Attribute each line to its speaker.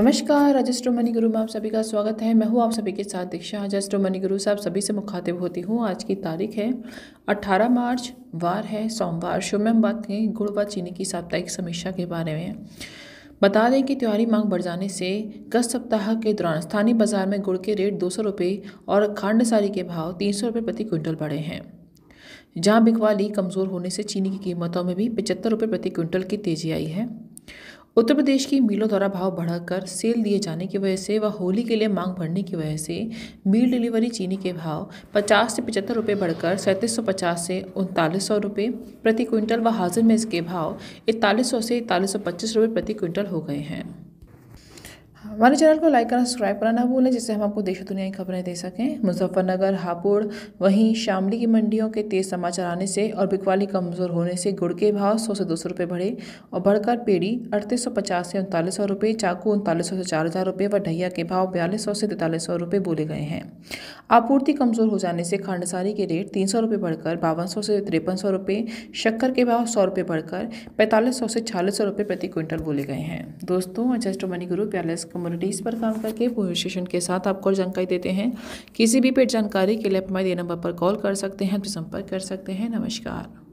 Speaker 1: नमस्कार रजिस्ट्रो मनी गुरु में आप सभी का स्वागत है मैं हूँ आप सभी के साथ दीक्षा रजिस्ट्रो मनी गुरु साहब सभी से मुखातिब होती हूँ आज की तारीख है 18 मार्च वार है सोमवार शो में हम बात करें गुड़ व चीनी की साप्ताहिक समीक्षा के बारे में बता दें कि त्योहारी मांग बढ़ जाने से गत सप्ताह के दौरान स्थानीय बाजार में गुड़ के रेट दो सौ और खांड खांडसारी के भाव तीन सौ प्रति क्विंटल बढ़े हैं जहाँ बिकवाली कमज़ोर होने से चीनी की कीमतों में भी पचहत्तर रुपये प्रति क्विंटल की तेजी आई है उत्तर प्रदेश की मिलों द्वारा भाव बढ़ाकर सेल दिए जाने की वजह से व होली के लिए मांग बढ़ने की वजह से मिल डिलीवरी चीनी के भाव 50 से पचहत्तर रुपये बढ़कर सैंतीस से उनतालीस सौ रुपये प्रति क्विंटल व हाजिर में इसके भाव इकतालीस से इकतालीस सौ प्रति क्विंटल हो गए हैं हमारे चैनल को लाइक करना सब्सक्राइब करना ना भूलें जिससे हम आपको देश दुनिया की खबरें दे सकें मुजफ्फरनगर हापुड़ वहीं शामली की मंडियों के तेज़ समाचार आने से और बिकवाली कमज़ोर होने से गुड़ के भाव सौ से दो सौ रुपये बढ़े और बढ़कर पेड़ी अड़तीस सौ पचास से उनतालीस सौ रुपये चाकू उनतालीस सौ से चार हज़ार रुपये व ढैया के भाव बयालीस सौ से तैंतालीस सौ रुपये बोले गए हैं आपूर्ति कमज़ोर हो जाने से खांडसारी के रेट तीन सौ रुपये बढ़कर बावन सौ से तिरपन सौ रुपये शक्कर के भाव सौ रुपये बढ़कर पैंतालीस सौ से छियालीस सौ रुपये प्रति क्विंटल बोले गए हैं दोस्तों just money guru palace communities पर काम करके पोजिशन के साथ आपको जानकारी देते हैं किसी भी पेड जानकारी के लिए आप हमारे नंबर पर कॉल कर सकते हैं तो संपर्क कर सकते हैं नमस्कार